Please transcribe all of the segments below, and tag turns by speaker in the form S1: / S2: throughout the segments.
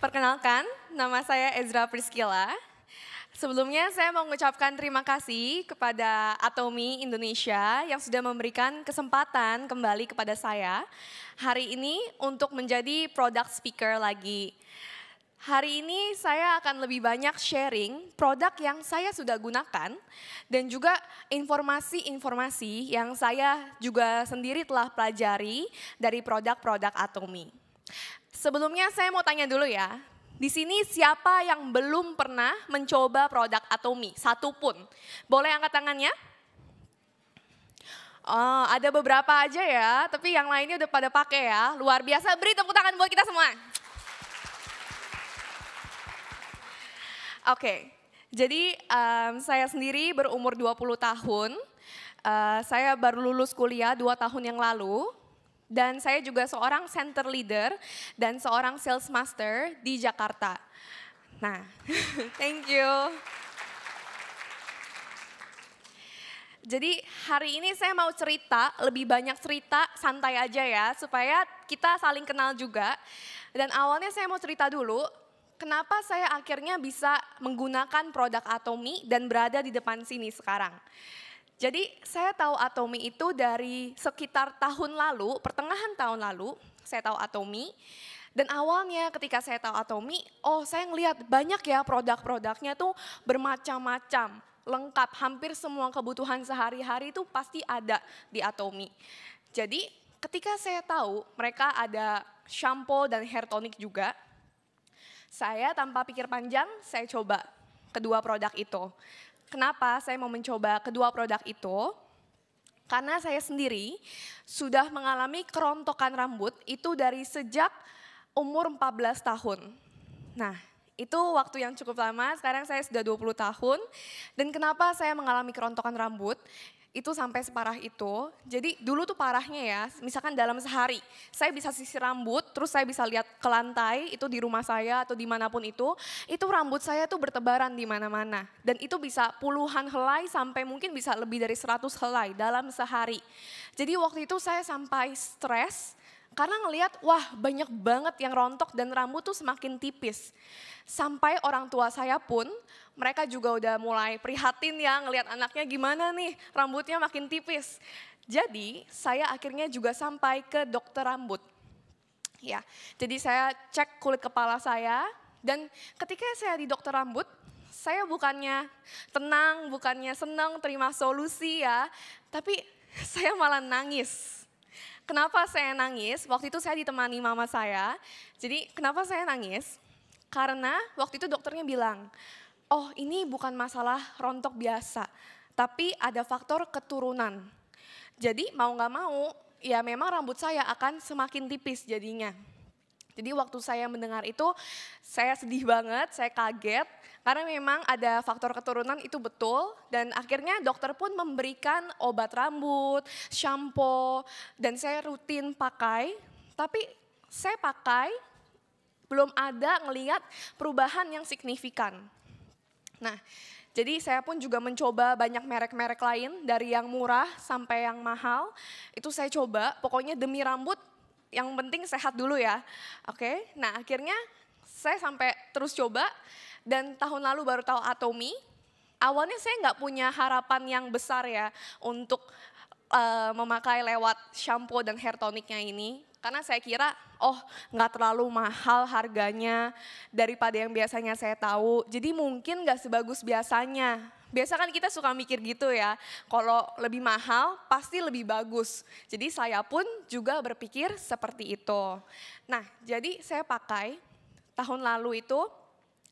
S1: Perkenalkan, nama saya Ezra Priscila. Sebelumnya saya mau mengucapkan terima kasih kepada Atomi Indonesia yang sudah memberikan kesempatan kembali kepada saya hari ini untuk menjadi product speaker lagi. Hari ini saya akan lebih banyak sharing produk yang saya sudah gunakan dan juga informasi-informasi yang saya juga sendiri telah pelajari dari produk-produk Atomi. Sebelumnya saya mau tanya dulu ya. Di sini siapa yang belum pernah mencoba produk Atomi? Satu pun. Boleh angkat tangannya? Oh, ada beberapa aja ya, tapi yang lainnya udah pada pakai ya. Luar biasa, beri tepuk tangan buat kita semua. Oke, okay. jadi um, saya sendiri berumur 20 tahun. Uh, saya baru lulus kuliah dua tahun yang lalu dan saya juga seorang center leader dan seorang sales master di Jakarta. Nah, thank you. Jadi hari ini saya mau cerita, lebih banyak cerita, santai aja ya, supaya kita saling kenal juga. Dan awalnya saya mau cerita dulu, kenapa saya akhirnya bisa menggunakan produk Atomi dan berada di depan sini sekarang. Jadi saya tahu Atomi itu dari sekitar tahun lalu, pertengahan tahun lalu saya tahu Atomi. Dan awalnya ketika saya tahu Atomi, oh saya ngelihat banyak ya produk-produknya tuh bermacam-macam, lengkap, hampir semua kebutuhan sehari-hari itu pasti ada di Atomi. Jadi ketika saya tahu mereka ada shampoo dan hair tonic juga, saya tanpa pikir panjang saya coba kedua produk itu. Kenapa saya mau mencoba kedua produk itu? Karena saya sendiri sudah mengalami kerontokan rambut itu dari sejak umur 14 tahun. Nah, itu waktu yang cukup lama, sekarang saya sudah 20 tahun. Dan kenapa saya mengalami kerontokan rambut? itu sampai separah itu. Jadi dulu tuh parahnya ya, misalkan dalam sehari saya bisa sisir rambut, terus saya bisa lihat ke lantai itu di rumah saya atau dimanapun itu, itu rambut saya tuh bertebaran di mana-mana. Dan itu bisa puluhan helai sampai mungkin bisa lebih dari seratus helai dalam sehari. Jadi waktu itu saya sampai stres, karena ngelihat wah banyak banget yang rontok dan rambut tuh semakin tipis. Sampai orang tua saya pun mereka juga udah mulai prihatin ya ngelihat anaknya gimana nih rambutnya makin tipis. Jadi saya akhirnya juga sampai ke dokter rambut. Ya, jadi saya cek kulit kepala saya dan ketika saya di dokter rambut, saya bukannya tenang, bukannya senang terima solusi ya, tapi saya malah nangis Kenapa saya nangis? Waktu itu saya ditemani mama saya. Jadi kenapa saya nangis? Karena waktu itu dokternya bilang, oh ini bukan masalah rontok biasa, tapi ada faktor keturunan. Jadi mau nggak mau, ya memang rambut saya akan semakin tipis jadinya. Jadi waktu saya mendengar itu, saya sedih banget, saya kaget, karena memang ada faktor keturunan itu betul, dan akhirnya dokter pun memberikan obat rambut, shampoo, dan saya rutin pakai, tapi saya pakai, belum ada ngeliat perubahan yang signifikan. Nah, jadi saya pun juga mencoba banyak merek-merek lain, dari yang murah sampai yang mahal, itu saya coba, pokoknya demi rambut yang penting sehat dulu ya. Oke, okay? nah akhirnya saya sampai terus coba dan tahun lalu baru tahu Atomi. Awalnya saya nggak punya harapan yang besar ya untuk uh, memakai lewat shampoo dan hair tonicnya ini. Karena saya kira, oh nggak terlalu mahal harganya daripada yang biasanya saya tahu. Jadi mungkin nggak sebagus biasanya Biasa kan kita suka mikir gitu ya, kalau lebih mahal pasti lebih bagus. Jadi saya pun juga berpikir seperti itu. Nah, jadi saya pakai tahun lalu itu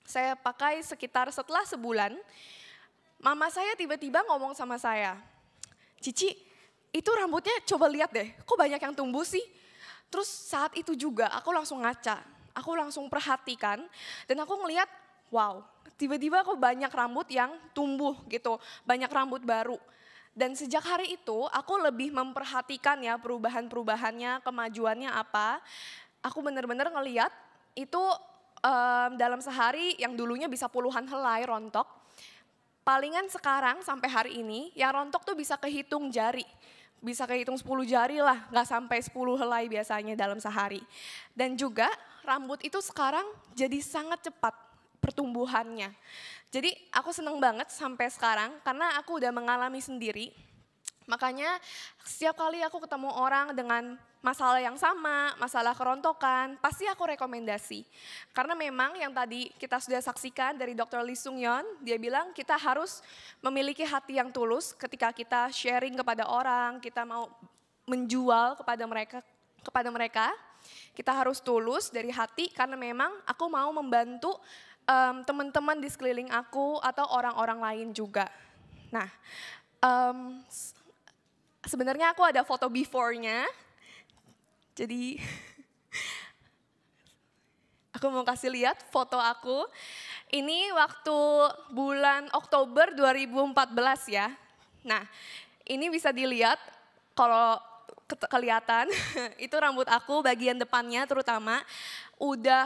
S1: saya pakai sekitar setelah sebulan, mama saya tiba-tiba ngomong sama saya, Cici, itu rambutnya coba lihat deh, kok banyak yang tumbuh sih? Terus saat itu juga aku langsung ngaca, aku langsung perhatikan dan aku ngeliat wow, tiba-tiba aku banyak rambut yang tumbuh gitu, banyak rambut baru. Dan sejak hari itu aku lebih memperhatikan ya perubahan-perubahannya, kemajuannya apa. Aku bener-bener ngeliat itu um, dalam sehari yang dulunya bisa puluhan helai rontok. Palingan sekarang sampai hari ini yang rontok tuh bisa kehitung jari. Bisa kehitung 10 jari lah, gak sampai 10 helai biasanya dalam sehari. Dan juga rambut itu sekarang jadi sangat cepat pertumbuhannya. Jadi aku seneng banget sampai sekarang karena aku udah mengalami sendiri. Makanya setiap kali aku ketemu orang dengan masalah yang sama, masalah kerontokan, pasti aku rekomendasi. Karena memang yang tadi kita sudah saksikan dari Dr. Lee Sung Yeon, dia bilang kita harus memiliki hati yang tulus ketika kita sharing kepada orang, kita mau menjual kepada mereka kepada mereka. Kita harus tulus dari hati karena memang aku mau membantu um, teman-teman di sekeliling aku atau orang-orang lain juga. Nah, um, sebenarnya aku ada foto before-nya. Jadi aku mau kasih lihat foto aku. Ini waktu bulan Oktober 2014 ya. Nah, ini bisa dilihat kalau kelihatan itu rambut aku bagian depannya terutama udah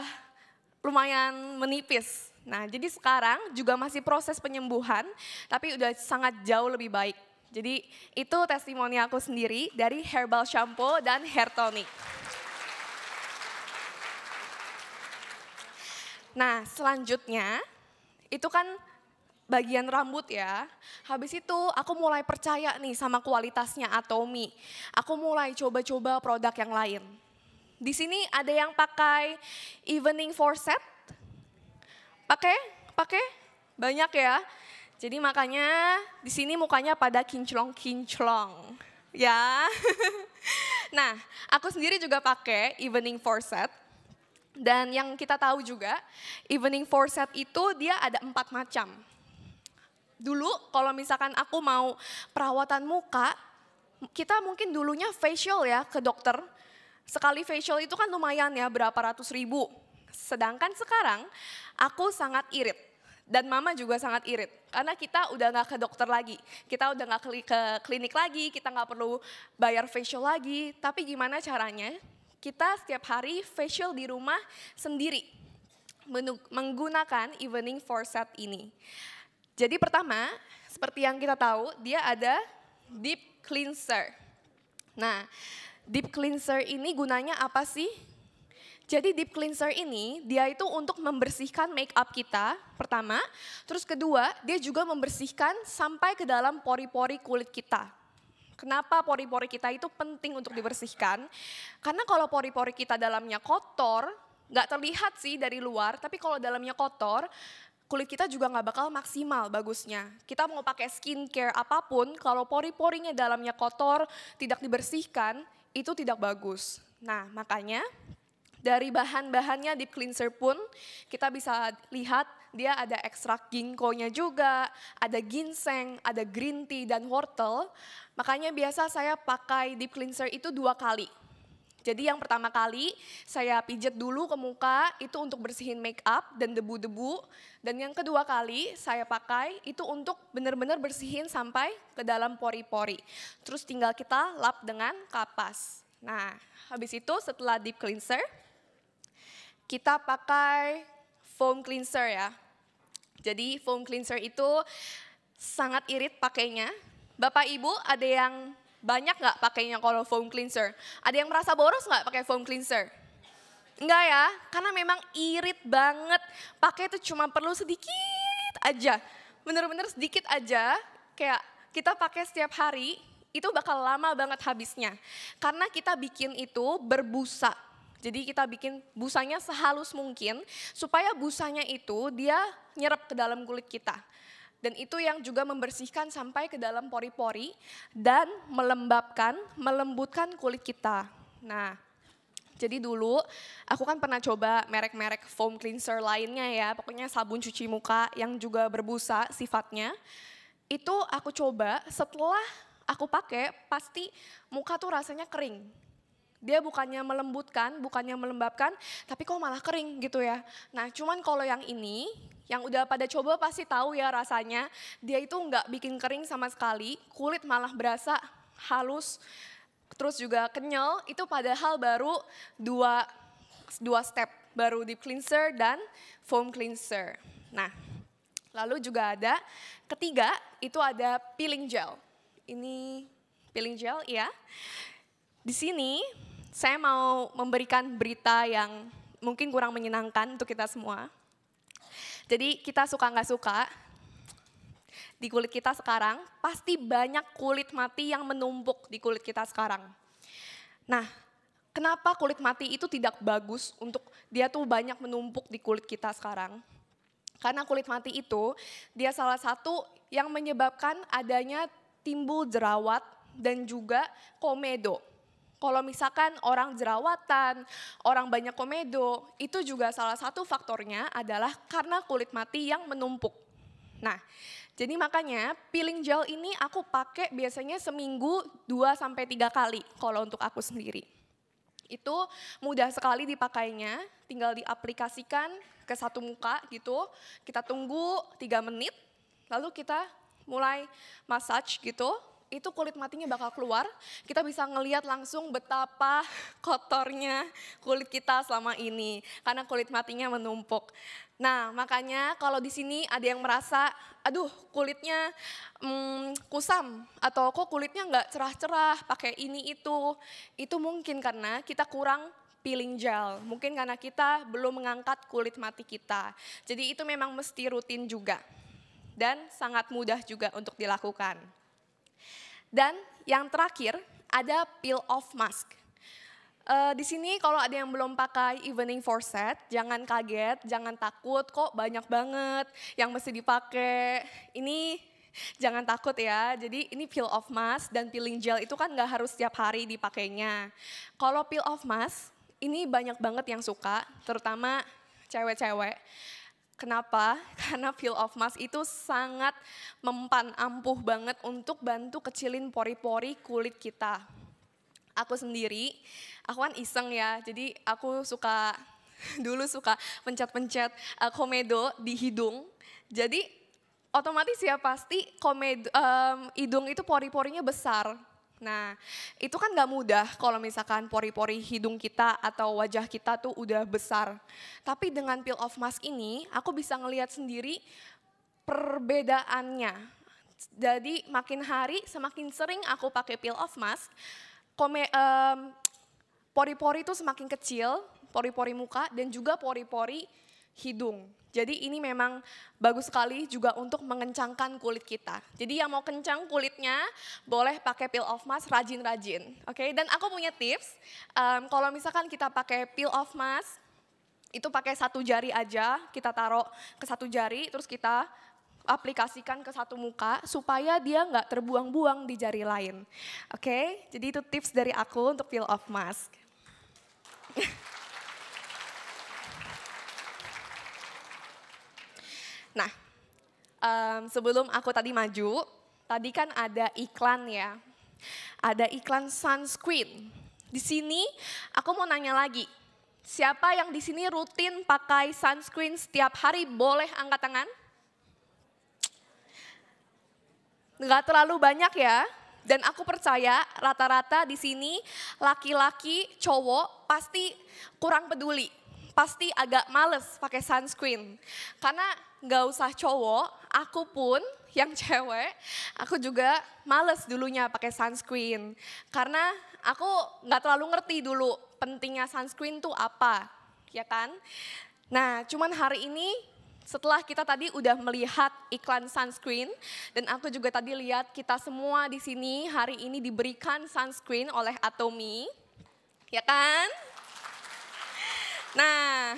S1: lumayan menipis. Nah, jadi sekarang juga masih proses penyembuhan, tapi udah sangat jauh lebih baik. Jadi itu testimoni aku sendiri dari herbal shampoo dan hair tonic. Nah, selanjutnya itu kan bagian rambut ya. Habis itu aku mulai percaya nih sama kualitasnya Atomi. Aku mulai coba-coba produk yang lain. Di sini ada yang pakai evening foreset. Pakai? Pakai? Banyak ya. Jadi makanya di sini mukanya pada kinclong-kinclong. Ya. nah, aku sendiri juga pakai evening foreset. Dan yang kita tahu juga, evening foreset itu dia ada empat macam. Dulu kalau misalkan aku mau perawatan muka, kita mungkin dulunya facial ya ke dokter sekali facial itu kan lumayan ya berapa ratus ribu. Sedangkan sekarang aku sangat irit dan mama juga sangat irit karena kita udah nggak ke dokter lagi, kita udah nggak ke klinik lagi, kita nggak perlu bayar facial lagi. Tapi gimana caranya? Kita setiap hari facial di rumah sendiri menggunakan evening set ini. Jadi pertama, seperti yang kita tahu, dia ada deep cleanser. Nah, deep cleanser ini gunanya apa sih? Jadi deep cleanser ini dia itu untuk membersihkan make up kita pertama, terus kedua dia juga membersihkan sampai ke dalam pori-pori kulit kita. Kenapa pori-pori kita itu penting untuk dibersihkan? Karena kalau pori-pori kita dalamnya kotor, nggak terlihat sih dari luar, tapi kalau dalamnya kotor, kulit kita juga nggak bakal maksimal bagusnya. Kita mau pakai skincare apapun, kalau pori-porinya dalamnya kotor, tidak dibersihkan, itu tidak bagus. Nah, makanya dari bahan-bahannya deep cleanser pun kita bisa lihat dia ada ekstrak ginkgonya juga, ada ginseng, ada green tea dan wortel. Makanya biasa saya pakai deep cleanser itu dua kali. Jadi yang pertama kali saya pijat dulu ke muka itu untuk bersihin make up dan debu-debu. Dan yang kedua kali saya pakai itu untuk benar-benar bersihin sampai ke dalam pori-pori. Terus tinggal kita lap dengan kapas. Nah, habis itu setelah deep cleanser, kita pakai foam cleanser ya. Jadi foam cleanser itu sangat irit pakainya. Bapak Ibu ada yang banyak nggak pakainya kalau foam cleanser? Ada yang merasa boros nggak pakai foam cleanser? Enggak ya, karena memang irit banget. Pakai itu cuma perlu sedikit aja. Bener-bener sedikit aja, kayak kita pakai setiap hari, itu bakal lama banget habisnya. Karena kita bikin itu berbusa. Jadi kita bikin busanya sehalus mungkin supaya busanya itu dia nyerap ke dalam kulit kita dan itu yang juga membersihkan sampai ke dalam pori-pori dan melembabkan, melembutkan kulit kita. Nah, jadi dulu aku kan pernah coba merek-merek foam cleanser lainnya ya, pokoknya sabun cuci muka yang juga berbusa sifatnya. Itu aku coba setelah aku pakai pasti muka tuh rasanya kering dia bukannya melembutkan, bukannya melembabkan, tapi kok malah kering gitu ya. Nah cuman kalau yang ini, yang udah pada coba pasti tahu ya rasanya, dia itu nggak bikin kering sama sekali, kulit malah berasa halus, terus juga kenyal, itu padahal baru dua, dua step, baru deep cleanser dan foam cleanser. Nah, lalu juga ada ketiga, itu ada peeling gel. Ini peeling gel ya. Di sini saya mau memberikan berita yang mungkin kurang menyenangkan untuk kita semua. Jadi kita suka nggak suka, di kulit kita sekarang pasti banyak kulit mati yang menumpuk di kulit kita sekarang. Nah, kenapa kulit mati itu tidak bagus untuk dia tuh banyak menumpuk di kulit kita sekarang? Karena kulit mati itu dia salah satu yang menyebabkan adanya timbul jerawat dan juga komedo. Kalau misalkan orang jerawatan, orang banyak komedo, itu juga salah satu faktornya adalah karena kulit mati yang menumpuk. Nah, jadi makanya peeling gel ini aku pakai biasanya seminggu 2 sampai tiga kali kalau untuk aku sendiri. Itu mudah sekali dipakainya, tinggal diaplikasikan ke satu muka gitu. Kita tunggu tiga menit, lalu kita mulai massage gitu itu kulit matinya bakal keluar. Kita bisa ngelihat langsung betapa kotornya kulit kita selama ini karena kulit matinya menumpuk. Nah, makanya kalau di sini ada yang merasa, aduh kulitnya hmm, kusam atau kok kulitnya nggak cerah-cerah, pakai ini itu, itu mungkin karena kita kurang peeling gel. Mungkin karena kita belum mengangkat kulit mati kita. Jadi itu memang mesti rutin juga. Dan sangat mudah juga untuk dilakukan. Dan yang terakhir ada peel off mask. Uh, di sini kalau ada yang belum pakai evening set, jangan kaget, jangan takut kok banyak banget yang mesti dipakai. Ini jangan takut ya. Jadi ini peel off mask dan peeling gel itu kan nggak harus setiap hari dipakainya. Kalau peel off mask, ini banyak banget yang suka, terutama cewek-cewek. Kenapa? Karena peel of mask itu sangat mempan ampuh banget untuk bantu kecilin pori-pori kulit kita. Aku sendiri, aku kan iseng ya, jadi aku suka dulu suka pencet-pencet eh, komedo di hidung. Jadi otomatis ya pasti komedo, um, hidung itu pori-porinya besar Nah, itu kan gak mudah kalau misalkan pori-pori hidung kita atau wajah kita tuh udah besar. Tapi dengan peel off mask ini, aku bisa ngelihat sendiri perbedaannya. Jadi makin hari, semakin sering aku pakai peel off mask, kome, um, pori-pori itu semakin kecil, pori-pori muka dan juga pori-pori hidung. Jadi ini memang bagus sekali juga untuk mengencangkan kulit kita. Jadi yang mau kencang kulitnya boleh pakai peel off mask rajin-rajin. Oke, okay? dan aku punya tips. Um, kalau misalkan kita pakai peel off mask, itu pakai satu jari aja, kita taruh ke satu jari, terus kita aplikasikan ke satu muka supaya dia nggak terbuang-buang di jari lain. Oke, okay? jadi itu tips dari aku untuk peel off mask. Nah, um, sebelum aku tadi maju, tadi kan ada iklan ya. Ada iklan sunscreen. Di sini aku mau nanya lagi. Siapa yang di sini rutin pakai sunscreen setiap hari boleh angkat tangan? Enggak terlalu banyak ya. Dan aku percaya rata-rata di sini laki-laki cowok pasti kurang peduli pasti agak males pakai sunscreen. Karena nggak usah cowok, aku pun yang cewek, aku juga males dulunya pakai sunscreen. Karena aku nggak terlalu ngerti dulu pentingnya sunscreen tuh apa, ya kan? Nah, cuman hari ini setelah kita tadi udah melihat iklan sunscreen dan aku juga tadi lihat kita semua di sini hari ini diberikan sunscreen oleh Atomi. Ya kan? Nah,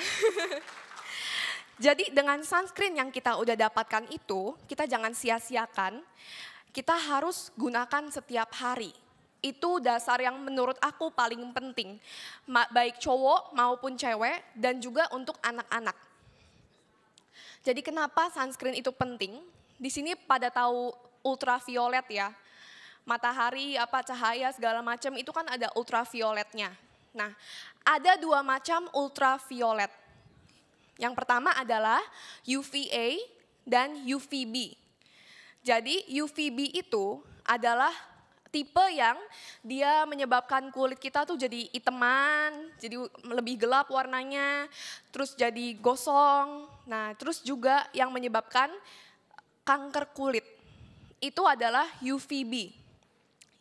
S1: jadi dengan sunscreen yang kita udah dapatkan itu, kita jangan sia-siakan. Kita harus gunakan setiap hari. Itu dasar yang menurut aku paling penting. Baik cowok maupun cewek dan juga untuk anak-anak. Jadi kenapa sunscreen itu penting? Di sini pada tahu ultraviolet ya. Matahari, apa cahaya segala macam itu kan ada ultravioletnya. Nah, ada dua macam ultraviolet. Yang pertama adalah UVA dan UVB. Jadi UVB itu adalah tipe yang dia menyebabkan kulit kita tuh jadi iteman, jadi lebih gelap warnanya, terus jadi gosong. Nah, terus juga yang menyebabkan kanker kulit. Itu adalah UVB.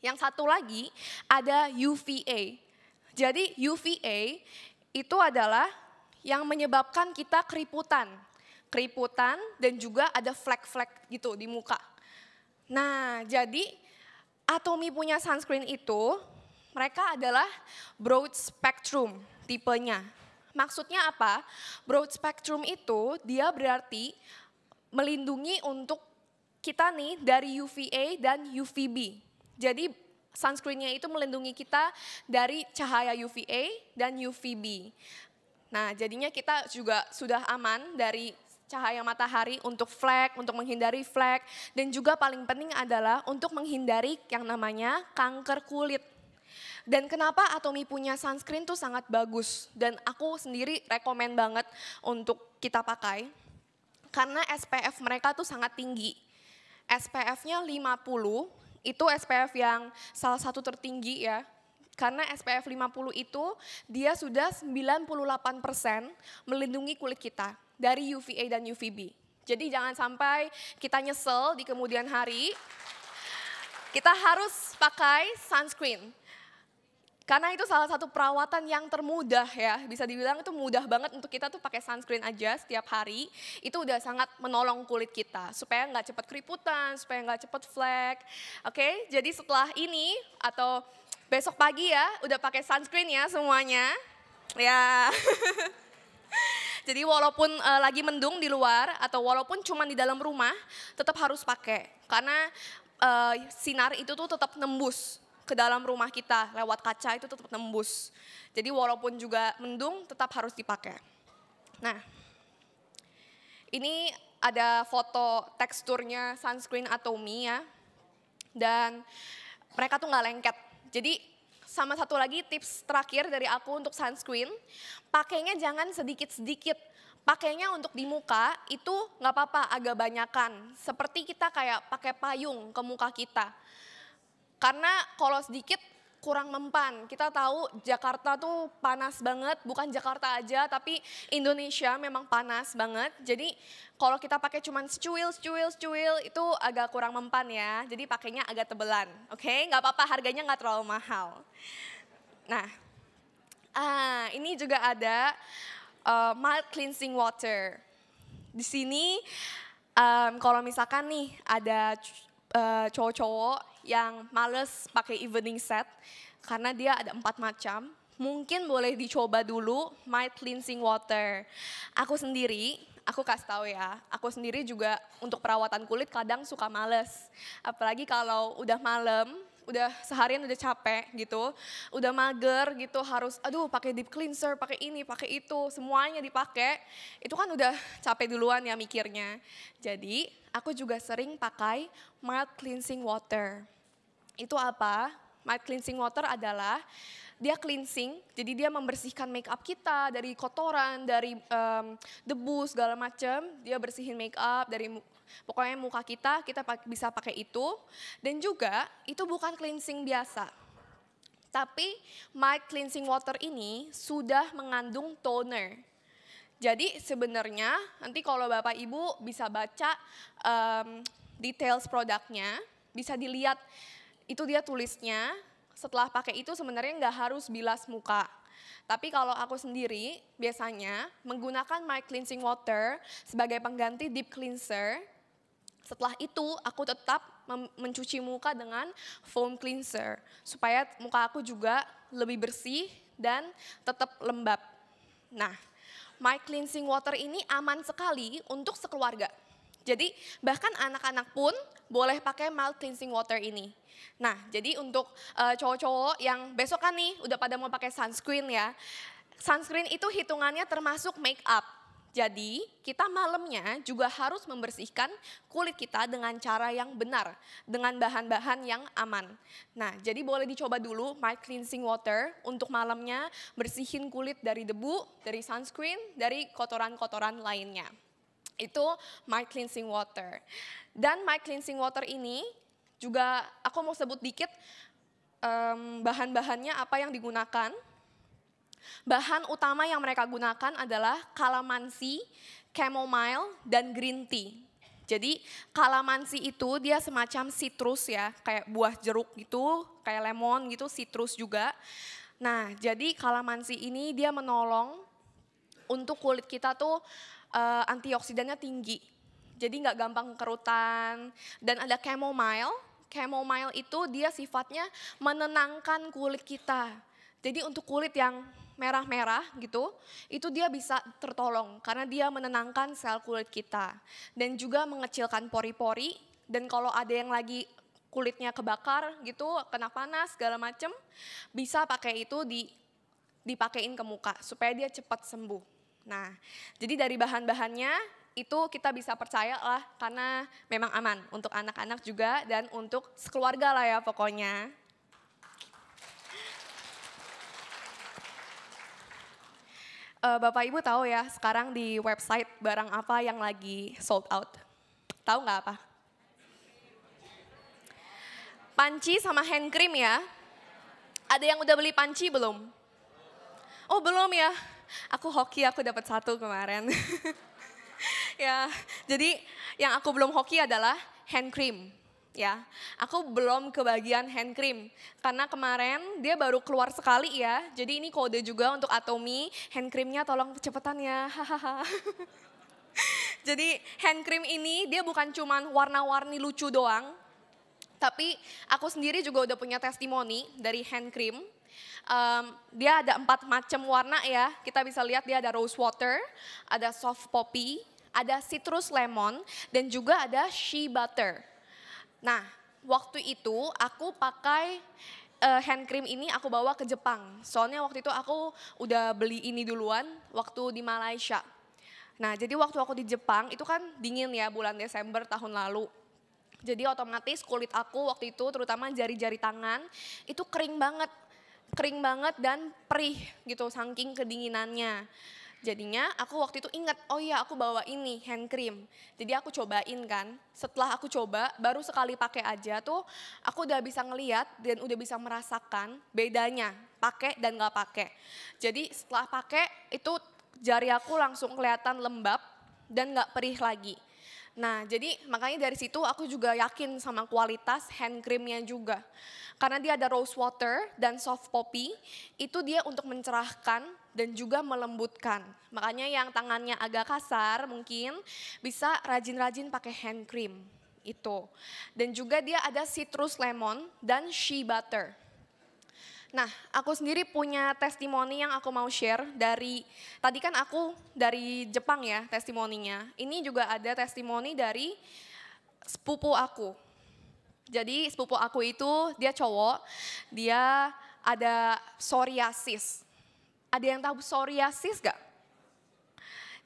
S1: Yang satu lagi ada UVA. Jadi UVA itu adalah yang menyebabkan kita keriputan. Keriputan dan juga ada flek-flek gitu di muka. Nah, jadi Atomi punya sunscreen itu mereka adalah broad spectrum tipenya. Maksudnya apa? Broad spectrum itu dia berarti melindungi untuk kita nih dari UVA dan UVB. Jadi sunscreennya itu melindungi kita dari cahaya UVA dan UVB. Nah, jadinya kita juga sudah aman dari cahaya matahari untuk flek, untuk menghindari flek, dan juga paling penting adalah untuk menghindari yang namanya kanker kulit. Dan kenapa Atomi punya sunscreen tuh sangat bagus dan aku sendiri rekomen banget untuk kita pakai karena SPF mereka tuh sangat tinggi. SPF-nya 50 itu SPF yang salah satu tertinggi ya. Karena SPF 50 itu dia sudah 98% melindungi kulit kita dari UVA dan UVB. Jadi jangan sampai kita nyesel di kemudian hari. Kita harus pakai sunscreen karena itu salah satu perawatan yang termudah ya, bisa dibilang itu mudah banget untuk kita tuh pakai sunscreen aja setiap hari. Itu udah sangat menolong kulit kita supaya nggak cepat keriputan, supaya nggak cepat flek. Oke, okay? jadi setelah ini atau besok pagi ya, udah pakai sunscreen ya semuanya. Ya. Jadi walaupun uh, lagi mendung di luar atau walaupun cuma di dalam rumah, tetap harus pakai karena uh, sinar itu tuh tetap nembus ke dalam rumah kita lewat kaca itu tetap nembus. Jadi walaupun juga mendung tetap harus dipakai. Nah, ini ada foto teksturnya sunscreen Atomy ya. Dan mereka tuh nggak lengket. Jadi sama satu lagi tips terakhir dari aku untuk sunscreen, pakainya jangan sedikit-sedikit. Pakainya untuk di muka itu nggak apa-apa agak banyakan. Seperti kita kayak pakai payung ke muka kita karena kalau sedikit kurang mempan. Kita tahu Jakarta tuh panas banget, bukan Jakarta aja tapi Indonesia memang panas banget. Jadi kalau kita pakai cuman secuil, secuil, secuil itu agak kurang mempan ya. Jadi pakainya agak tebelan, oke? Okay? Nggak apa-apa, harganya nggak terlalu mahal. Nah, ah, ini juga ada uh, mild cleansing water. Di sini um, kalau misalkan nih ada cowok eh, cowok-cowok yang males pakai evening set karena dia ada empat macam. Mungkin boleh dicoba dulu my cleansing water. Aku sendiri, aku kasih tahu ya, aku sendiri juga untuk perawatan kulit kadang suka males. Apalagi kalau udah malam, udah seharian udah capek gitu, udah mager gitu harus aduh pakai deep cleanser, pakai ini, pakai itu, semuanya dipakai. Itu kan udah capek duluan ya mikirnya. Jadi, aku juga sering pakai mild cleansing water. Itu apa? mic cleansing water adalah dia cleansing, jadi dia membersihkan make up kita dari kotoran, dari um, debu segala macam. Dia bersihin make up dari pokoknya muka kita, kita bisa pakai itu. Dan juga itu bukan cleansing biasa. Tapi my cleansing water ini sudah mengandung toner. Jadi sebenarnya nanti kalau Bapak Ibu bisa baca um, details produknya, bisa dilihat itu dia tulisnya. Setelah pakai itu sebenarnya nggak harus bilas muka. Tapi kalau aku sendiri biasanya menggunakan my cleansing water sebagai pengganti deep cleanser. Setelah itu aku tetap mencuci muka dengan foam cleanser supaya muka aku juga lebih bersih dan tetap lembab. Nah, my cleansing water ini aman sekali untuk sekeluarga jadi bahkan anak-anak pun boleh pakai mild cleansing water ini. Nah, jadi untuk cowok eh, cowok-cowok yang besok kan nih udah pada mau pakai sunscreen ya. Sunscreen itu hitungannya termasuk make up. Jadi kita malamnya juga harus membersihkan kulit kita dengan cara yang benar, dengan bahan-bahan yang aman. Nah jadi boleh dicoba dulu my cleansing water untuk malamnya bersihin kulit dari debu, dari sunscreen, dari kotoran-kotoran lainnya itu my cleansing water. Dan my cleansing water ini juga aku mau sebut dikit um, bahan-bahannya apa yang digunakan. Bahan utama yang mereka gunakan adalah kalamansi, chamomile, dan green tea. Jadi kalamansi itu dia semacam citrus ya, kayak buah jeruk gitu, kayak lemon gitu, citrus juga. Nah jadi kalamansi ini dia menolong untuk kulit kita tuh uh, antioksidannya tinggi. Jadi nggak gampang kerutan. Dan ada chamomile. Chamomile itu dia sifatnya menenangkan kulit kita. Jadi untuk kulit yang merah-merah gitu, itu dia bisa tertolong karena dia menenangkan sel kulit kita. Dan juga mengecilkan pori-pori. Dan kalau ada yang lagi kulitnya kebakar gitu, kena panas segala macem, bisa pakai itu di dipakein ke muka supaya dia cepat sembuh. Nah, jadi dari bahan-bahannya itu kita bisa percaya lah karena memang aman untuk anak-anak juga dan untuk sekeluarga lah ya pokoknya. Eh, Bapak Ibu tahu ya sekarang di website barang apa yang lagi sold out? Tahu nggak apa? Panci sama hand cream ya. Ada yang udah beli panci belum? Oh belum ya aku hoki aku dapat satu kemarin. ya, jadi yang aku belum hoki adalah hand cream. Ya, aku belum kebagian hand cream karena kemarin dia baru keluar sekali ya. Jadi ini kode juga untuk Atomi. Hand creamnya tolong cepetan ya, jadi hand cream ini dia bukan cuman warna-warni lucu doang, tapi aku sendiri juga udah punya testimoni dari hand cream um, dia ada empat macam warna ya. Kita bisa lihat dia ada rose water, ada soft poppy, ada citrus lemon, dan juga ada she butter. Nah, waktu itu aku pakai uh, hand cream ini aku bawa ke Jepang. Soalnya waktu itu aku udah beli ini duluan waktu di Malaysia. Nah, jadi waktu aku di Jepang itu kan dingin ya bulan Desember tahun lalu. Jadi otomatis kulit aku waktu itu terutama jari-jari tangan itu kering banget kering banget dan perih gitu saking kedinginannya. Jadinya aku waktu itu ingat, oh iya aku bawa ini hand cream. Jadi aku cobain kan. Setelah aku coba, baru sekali pakai aja tuh aku udah bisa ngeliat dan udah bisa merasakan bedanya pakai dan gak pakai. Jadi setelah pakai itu jari aku langsung kelihatan lembab dan nggak perih lagi. Nah, jadi makanya dari situ aku juga yakin sama kualitas hand creamnya juga. Karena dia ada rose water dan soft poppy, itu dia untuk mencerahkan dan juga melembutkan. Makanya yang tangannya agak kasar mungkin bisa rajin-rajin pakai hand cream itu. Dan juga dia ada citrus lemon dan shea butter. Nah, aku sendiri punya testimoni yang aku mau share dari tadi kan aku dari Jepang ya testimoninya. Ini juga ada testimoni dari sepupu aku. Jadi sepupu aku itu dia cowok, dia ada psoriasis. Ada yang tahu psoriasis gak?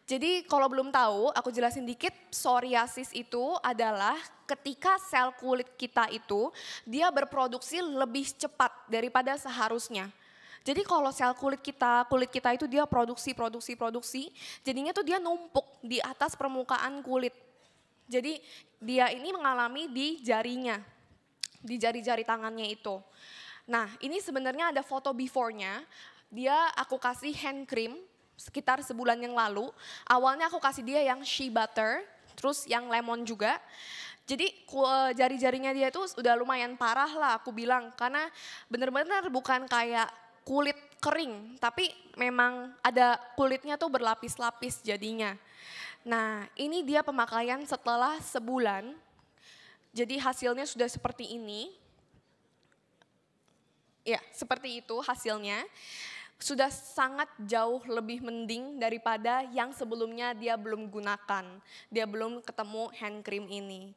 S1: Jadi kalau belum tahu, aku jelasin dikit, psoriasis itu adalah ketika sel kulit kita itu dia berproduksi lebih cepat daripada seharusnya. Jadi kalau sel kulit kita, kulit kita itu dia produksi, produksi, produksi, jadinya tuh dia numpuk di atas permukaan kulit. Jadi dia ini mengalami di jarinya, di jari-jari tangannya itu. Nah ini sebenarnya ada foto before dia aku kasih hand cream sekitar sebulan yang lalu. Awalnya aku kasih dia yang shea butter, terus yang lemon juga. Jadi eh, jari-jarinya dia tuh udah lumayan parah lah aku bilang karena bener-bener bukan kayak kulit kering, tapi memang ada kulitnya tuh berlapis-lapis jadinya. Nah, ini dia pemakaian setelah sebulan. Jadi hasilnya sudah seperti ini. Ya, seperti itu hasilnya sudah sangat jauh lebih mending daripada yang sebelumnya dia belum gunakan. Dia belum ketemu hand cream ini.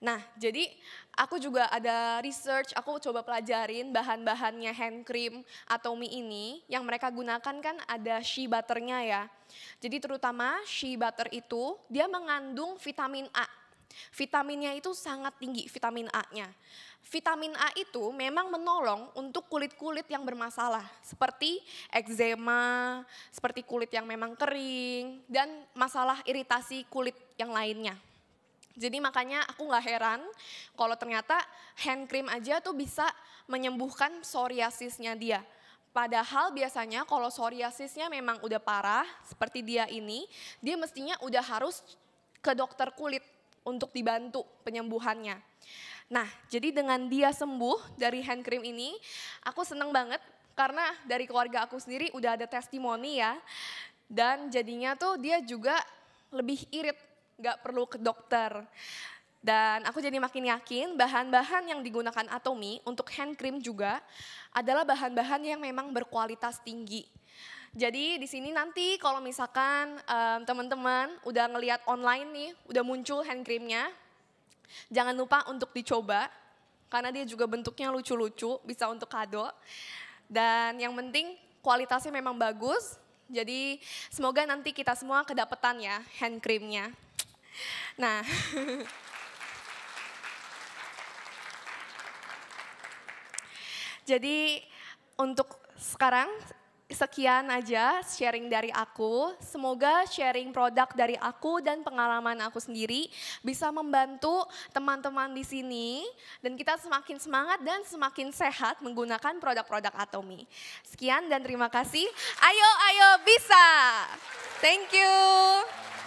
S1: Nah, jadi aku juga ada research, aku coba pelajarin bahan-bahannya hand cream atau mie ini yang mereka gunakan kan ada shea butternya ya. Jadi terutama shea butter itu dia mengandung vitamin A Vitaminnya itu sangat tinggi, vitamin A-nya. Vitamin A itu memang menolong untuk kulit-kulit yang bermasalah, seperti eczema, seperti kulit yang memang kering, dan masalah iritasi kulit yang lainnya. Jadi makanya aku nggak heran kalau ternyata hand cream aja tuh bisa menyembuhkan psoriasisnya dia. Padahal biasanya kalau psoriasisnya memang udah parah seperti dia ini, dia mestinya udah harus ke dokter kulit untuk dibantu penyembuhannya. Nah, jadi dengan dia sembuh dari hand cream ini, aku seneng banget karena dari keluarga aku sendiri udah ada testimoni ya. Dan jadinya tuh dia juga lebih irit, gak perlu ke dokter. Dan aku jadi makin yakin bahan-bahan yang digunakan Atomi untuk hand cream juga adalah bahan-bahan yang memang berkualitas tinggi jadi di sini nanti kalau misalkan um, teman-teman udah ngelihat online nih, udah muncul hand creamnya, jangan lupa untuk dicoba karena dia juga bentuknya lucu-lucu, bisa untuk kado. Dan yang penting kualitasnya memang bagus. Jadi semoga nanti kita semua kedapetan ya hand creamnya. Nah. Jadi untuk sekarang sekian aja sharing dari aku. Semoga sharing produk dari aku dan pengalaman aku sendiri bisa membantu teman-teman di sini dan kita semakin semangat dan semakin sehat menggunakan produk-produk Atomi. Sekian dan terima kasih. Ayo ayo bisa. Thank you.